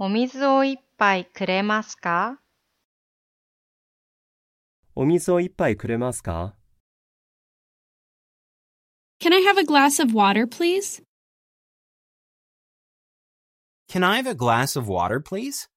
お水を一杯くれますかお水を一杯くれますか Can I have a glass of water, please? Can I have a glass of water, please?